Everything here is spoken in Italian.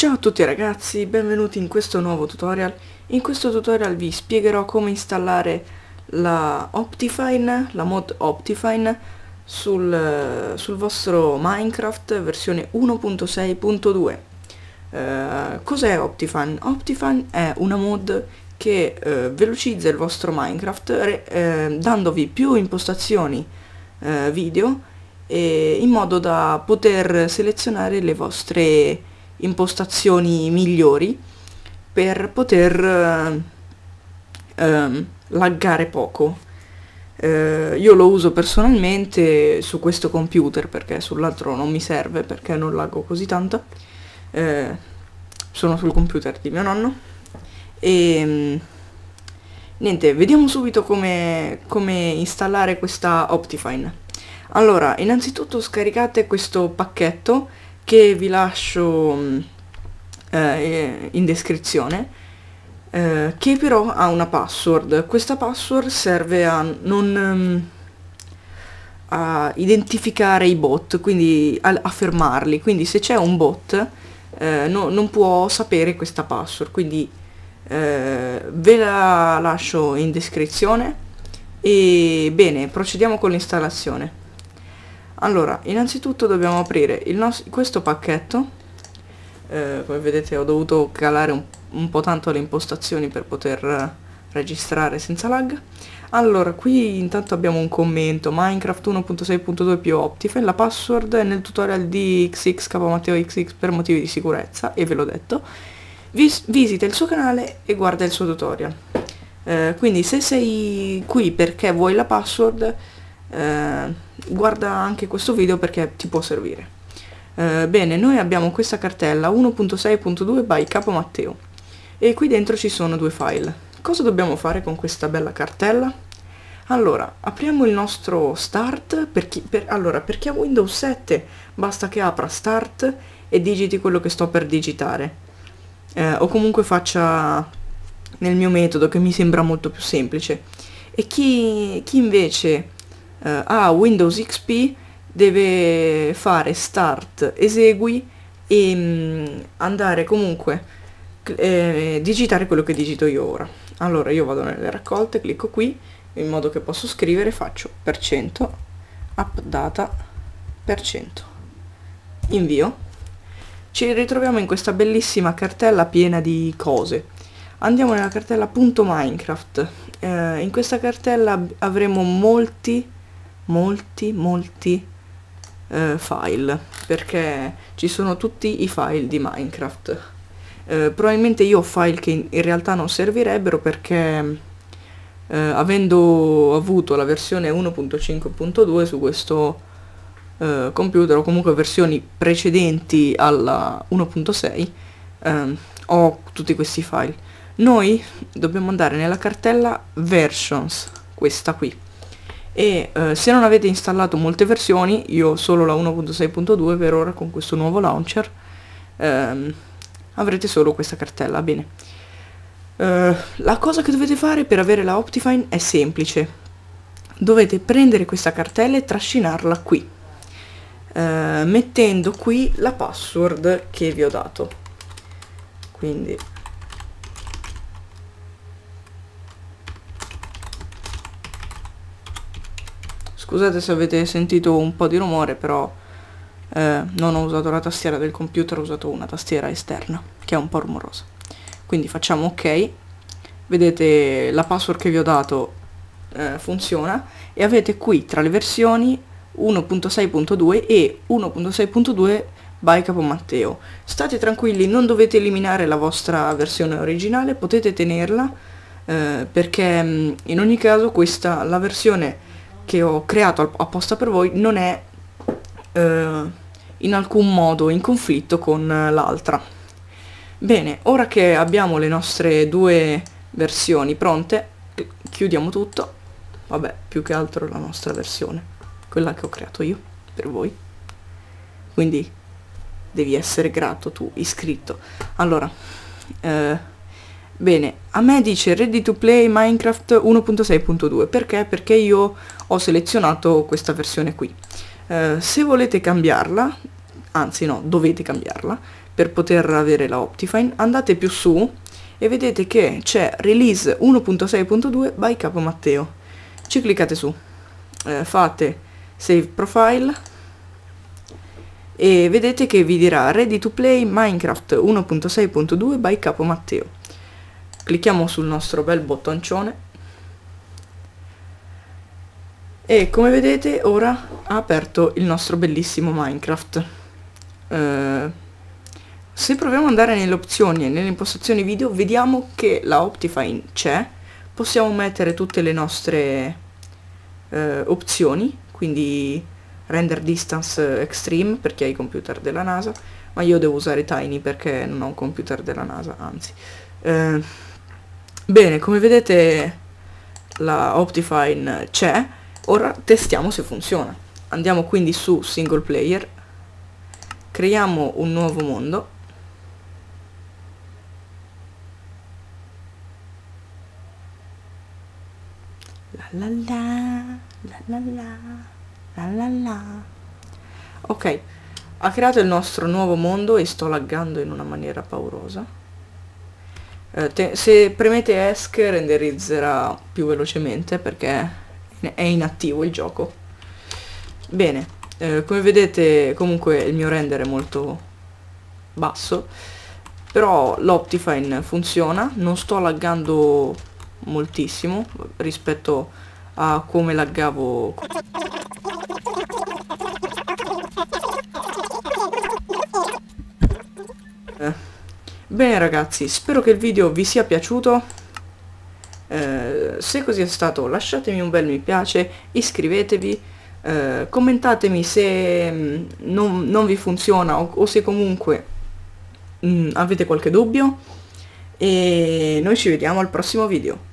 Ciao a tutti ragazzi, benvenuti in questo nuovo tutorial. In questo tutorial vi spiegherò come installare la Optifine, la mod Optifine, sul, sul vostro Minecraft versione 1.6.2. Eh, cos'è Optifine? Optifine è una mod che eh, velocizza il vostro Minecraft re, eh, dandovi più impostazioni eh, video in modo da poter selezionare le vostre impostazioni migliori per poter eh, ehm, laggare poco. Eh, io lo uso personalmente su questo computer perché sull'altro non mi serve perché non laggo così tanto. Eh, sono sul computer di mio nonno e ehm, niente, vediamo subito come, come installare questa Optifine. Allora, innanzitutto scaricate questo pacchetto che vi lascio mm, eh, in descrizione, eh, che però ha una password. Questa password serve a non... Mm, a identificare i bot, quindi a, a fermarli. Quindi se c'è un bot eh, no, non può sapere questa password, quindi eh, ve la lascio in descrizione e bene, procediamo con l'installazione allora innanzitutto dobbiamo aprire questo pacchetto eh, come vedete ho dovuto calare un, un po' tanto le impostazioni per poter eh, registrare senza lag allora, qui intanto abbiamo un commento, Minecraft 1.6.2 più Optifine, la password è nel tutorial di xxkmatteoxx per motivi di sicurezza, e ve l'ho detto. Vis visita il suo canale e guarda il suo tutorial. Eh, quindi se sei qui perché vuoi la password, eh, guarda anche questo video perché ti può servire. Eh, bene, noi abbiamo questa cartella 1.6.2 by Capo Matteo e qui dentro ci sono due file. Cosa dobbiamo fare con questa bella cartella? Allora, apriamo il nostro Start, per chi, per, allora, per chi ha Windows 7 basta che apra Start e digiti quello che sto per digitare, eh, o comunque faccia nel mio metodo che mi sembra molto più semplice. E chi, chi invece eh, a ah, Windows XP deve fare start esegui e mh, mm, andare comunque eh, digitare quello che digito io ora allora io vado nelle raccolte clicco qui in modo che posso scrivere faccio per cento app data per cento invio ci ritroviamo in questa bellissima cartella piena di cose andiamo nella cartella punto minecraft eh, in questa cartella avremo molti molti molti eh, file perché ci sono tutti i file di Minecraft. Eh, probabilmente io ho file che in, realtà non servirebbero perché eh, avendo avuto la versione 1.5.2 su questo eh, computer o comunque versioni precedenti alla 1.6 ehm, ho tutti questi file. Noi dobbiamo andare nella cartella versions, questa qui e eh, se non avete installato molte versioni, io solo la 1.6.2 per ora con questo nuovo launcher, ehm, avrete solo questa cartella. Bene. Eh, la cosa che dovete fare per avere la Optifine è semplice. Dovete prendere questa cartella e trascinarla qui, eh, mettendo qui la password che vi ho dato. Quindi Scusate se avete sentito un po' di rumore, però eh, non ho usato la tastiera del computer, ho usato una tastiera esterna, che è un po' rumorosa. Quindi facciamo ok, vedete la password che vi ho dato eh, funziona e avete qui tra le versioni 1.6.2 e 1.6.2 by Capo Matteo. State tranquilli, non dovete eliminare la vostra versione originale, potete tenerla eh, perché mm, in ogni caso questa, la versione che ho creato apposta per voi non è eh, in alcun modo in conflitto con eh, l'altra. Bene, ora che abbiamo le nostre due versioni pronte, chiudiamo tutto, vabbè, più che altro la nostra versione, quella che ho creato io per voi. Quindi devi essere grato tu, iscritto. Allora, eh, Bene, a me dice ready to play Minecraft 1.6.2, perché? Perché io ho selezionato questa versione qui. Eh, se volete cambiarla, anzi no, dovete cambiarla, per poter avere la Optifine, andate più su e vedete che c'è release 1.6.2 by Capo Matteo. Ci cliccate su, eh, fate save profile e vedete che vi dirà ready to play Minecraft 1.6.2 by Capo Matteo clicchiamo sul nostro bel bottoncione e come vedete ora ha aperto il nostro bellissimo Minecraft. Eh, se proviamo ad andare nelle opzioni e nelle impostazioni video vediamo che la Optifine c'è, possiamo mettere tutte le nostre eh, opzioni, quindi render distance extreme perché hai i computer della NASA, ma io devo usare Tiny perché non ho un computer della NASA, anzi. Eh, Bene, come vedete la Optifine c'è, ora testiamo se funziona. Andiamo quindi su single player, creiamo un nuovo mondo. La la la, ok, ha creato il nostro nuovo mondo e sto laggando in una maniera paurosa eh, se premete ESC renderizzerà più velocemente perché è inattivo il gioco. Bene, eh, come vedete comunque il mio render è molto basso, però l'Optifine funziona, non sto laggando moltissimo rispetto a come laggavo Con... Bene ragazzi, spero che il video vi sia piaciuto. Eh, se così è stato lasciatemi un bel mi piace, iscrivetevi, eh, commentatemi se mh, mm, non, non, vi funziona o, o se comunque mh, mm, avete qualche dubbio e noi ci vediamo al prossimo video.